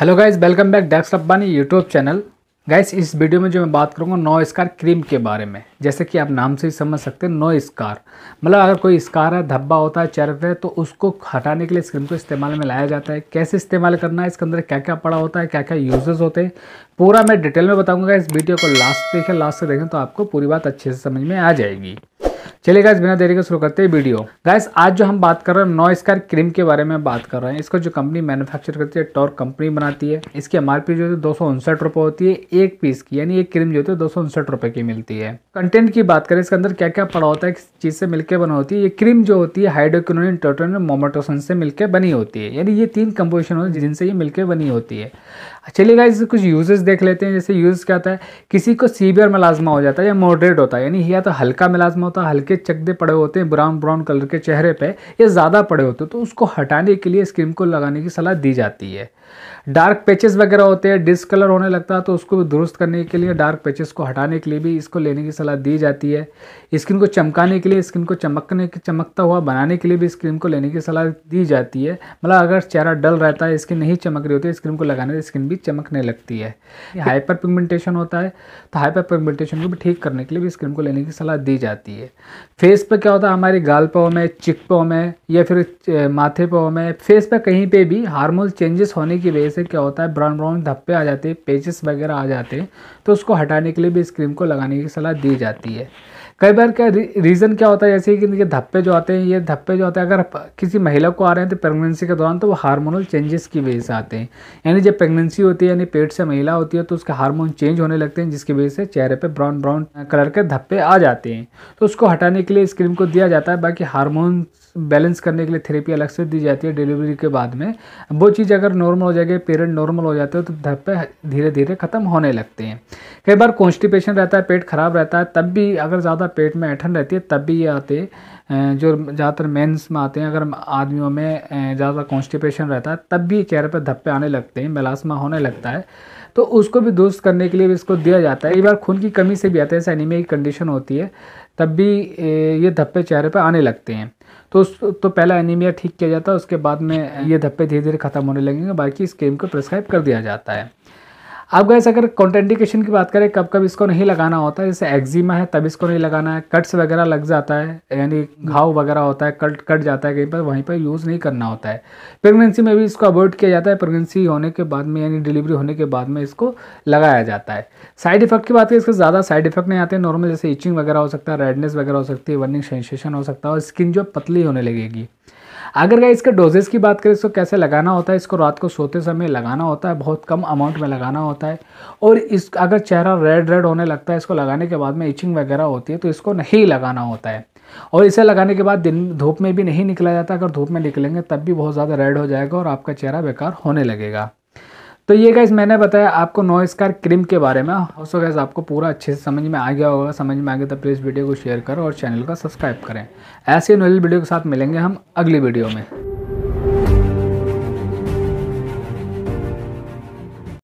hello guys welcome back डेक्स अब्बानी YouTube channel guys इस वीडियो में जो मैं बात करूंगा नो स्कार क्रीम के बारे में जैसे कि आप नाम से ही समझ सकते हैं नो स्कार मतलब अगर कोई स्कार है धब्बा होता है चेहरे पे तो उसको हटाने के लिए इस क्रीम को इस्तेमाल में लाया जाता है कैसे इस्तेमाल करना है इसके अंदर क्या क्या पड़ा होता है क्या क्या यूजेस होते हैं पूरा मैं डिटेल में बताऊँगा इस वीडियो को लास्ट देखें लास्ट से देखें तो आपको पूरी बात अच्छे से समझ में आ जाएगी चलिए गाइस बिना देरी के शुरू करते हैं वीडियो गाइस आज जो हम बात कर रहे हैं नो स्कार क्रीम के बारे में बात कर रहे हैं इसको जो कंपनी मैन्युफैक्चर करती है टॉर्क कंपनी बनाती है इसकी एम जो है दो सौ होती है एक पीस की यानी एक क्रीम जो होती है दो सौ की मिलती है कंटेंट की बात करें इसके अंदर क्या क्या पड़ा होता है किस चीज़ से मिलकर बना होती है ये क्रीम जो होती है हाइड्रोक्नोन टोटोन मोमोटोसन से मिलकर बनी होती है यानी ये तीन कंपोजिशन होती है जिनसे ये मिलकर बनी होती है चलिए गाइस कुछ यूजेस देख लेते हैं जैसे यूज़ क्या होता है किसी को सीवियर मिलाजमा हो जाता है या मॉडरेट होता है यानी या तो हल्का मिलाजमा होता है हल्के चकदे पड़े होते हैं ब्राउन ब्राउन कलर के चेहरे पे या ज़्यादा पड़े होते हैं तो उसको हटाने के लिए इस क्रीम को लगाने की सलाह दी जाती है डार्क पैचेस वगैरह होते हैं डिसकलर होने लगता है तो उसको भी दुरुस्त करने के लिए डार्क पैचेस को हटाने के लिए भी इसको लेने की सलाह दी जाती है स्किन को चमकाने के लिए स्किन को चमकने चमकता हुआ बनाने के लिए भी इस को लेने की सलाह दी जाती है मतलब अगर चेहरा डल रहता है स्किन नहीं चमक रही होती है इस को लगाने से स्किन भी चमकने लगती है हाइपर पिगमेंटेशन होता है तो हाइपर पिगमेंटेशन को भी ठीक करने के लिए भी इस को लेने की सलाह दी जाती है फेस पर क्या होता है हमारे गाल पाओ में चिक पाओ में या फिर माथे पाओ में फेस पर कहीं पे भी हार्मोन चेंजेस होने की वजह से क्या होता है ब्राउन ब्राउन धब्बे आ जाते हैं पेचेस वगैरह आ जाते हैं तो उसको हटाने के लिए भी इस क्रीम को लगाने की सलाह दी जाती है कई बार क्या रीज़न क्या होता है जैसे कि इनके धप्पे जो आते हैं ये धप्पे जो आते हैं अगर किसी महिला को आ रहे हैं तो प्रेगनेंसी के दौरान तो वो हार्मोनल चेंजेस की वजह से आते हैं यानी जब प्रेगनेंसी होती है यानी पेट से महिला होती है तो उसके हार्मोन चेंज होने लगते हैं जिसकी वजह से चेहरे पर ब्राउन ब्राउन कलर के धप्पे आ जाते हैं तो उसको हटाने के लिए इस क्रीम को दिया जाता है बाकी हारमोन बैलेंस करने के लिए थेरेपी अलग से दी जाती है डिलीवरी के बाद में वो चीज़ अगर नॉर्मल हो जाएगी पेरेंट नॉर्मल हो जाते हो तो धप्पे धीरे धीरे ख़त्म होने लगते हैं कई बार कॉन्स्टिपेशन रहता है पेट खराब रहता है तब भी अगर ज़्यादा ज़्यादा पेट में ऐठन रहती है तब भी ये आते जो ज़्यादातर मेंस में आते हैं अगर आदमियों में ज़्यादा कॉन्स्टिपेशन रहता है तब भी चेहरे पर धप्पे आने लगते हैं मेलास्मा होने लगता है तो उसको भी दुरुस्त करने के लिए भी इसको दिया जाता है कई बार खून की कमी से भी आता है ऐसे एनीमिया की कंडीशन होती है तब भी ये धप्पे चेहरे पर आने लगते हैं तो उस तो पहला एनीमिया ठीक किया जाता है उसके बाद में ये धप्पे धीरे धीरे ख़त्म होने लगेंगे बाकी इस क्रीम को प्रिस्क्राइब कर दिया जाता है अब गैस अगर कॉन्टेंडिकेशन की बात करें कब कब इसको नहीं लगाना होता है जैसे एक्जिमा है तब इसको नहीं लगाना है कट्स वगैरह लग जाता है यानी घाव वगैरह होता है कट कट जाता है कहीं पर वहीं पर यूज़ नहीं करना होता है प्रेगनेंसी में भी इसको अवॉइड किया जाता है प्रेगनेंसी होने के बाद में यानी डिलीवरी होने के बाद में इसको लगाया जाता है साइड इफेक्ट की बात करें इसके ज़्यादा साइड इफेक्ट नहीं आते नॉर्मल जैसे इचिंग वगैरह हो सकता है रेडनेस वगैरह हो सकती है वर्निंग सेंसेशन हो सकता है और स्किन जो पतली होने लगेगी अगर गाइस इसके डोजेज़ की बात करें इसको कैसे लगाना होता है इसको रात को सोते समय लगाना होता है बहुत कम अमाउंट में लगाना होता है और इस अगर चेहरा रेड रेड होने लगता है इसको लगाने के बाद में इचिंग वगैरह होती है तो इसको नहीं लगाना होता है और इसे लगाने के बाद दिन धूप में भी नहीं निकला जाता अगर धूप में निकलेंगे तब भी बहुत ज़्यादा रेड हो जाएगा और आपका चेहरा बेकार होने लगेगा तो ये गैस मैंने बताया आपको नो स्कार क्रीम के बारे में सो गैस आपको पूरा अच्छे से समझ में आ गया होगा समझ में आ गया तो प्लीज़ वीडियो को शेयर करो और चैनल को सब्सक्राइब करें ऐसे नॉलेज वीडियो के साथ मिलेंगे हम अगली वीडियो में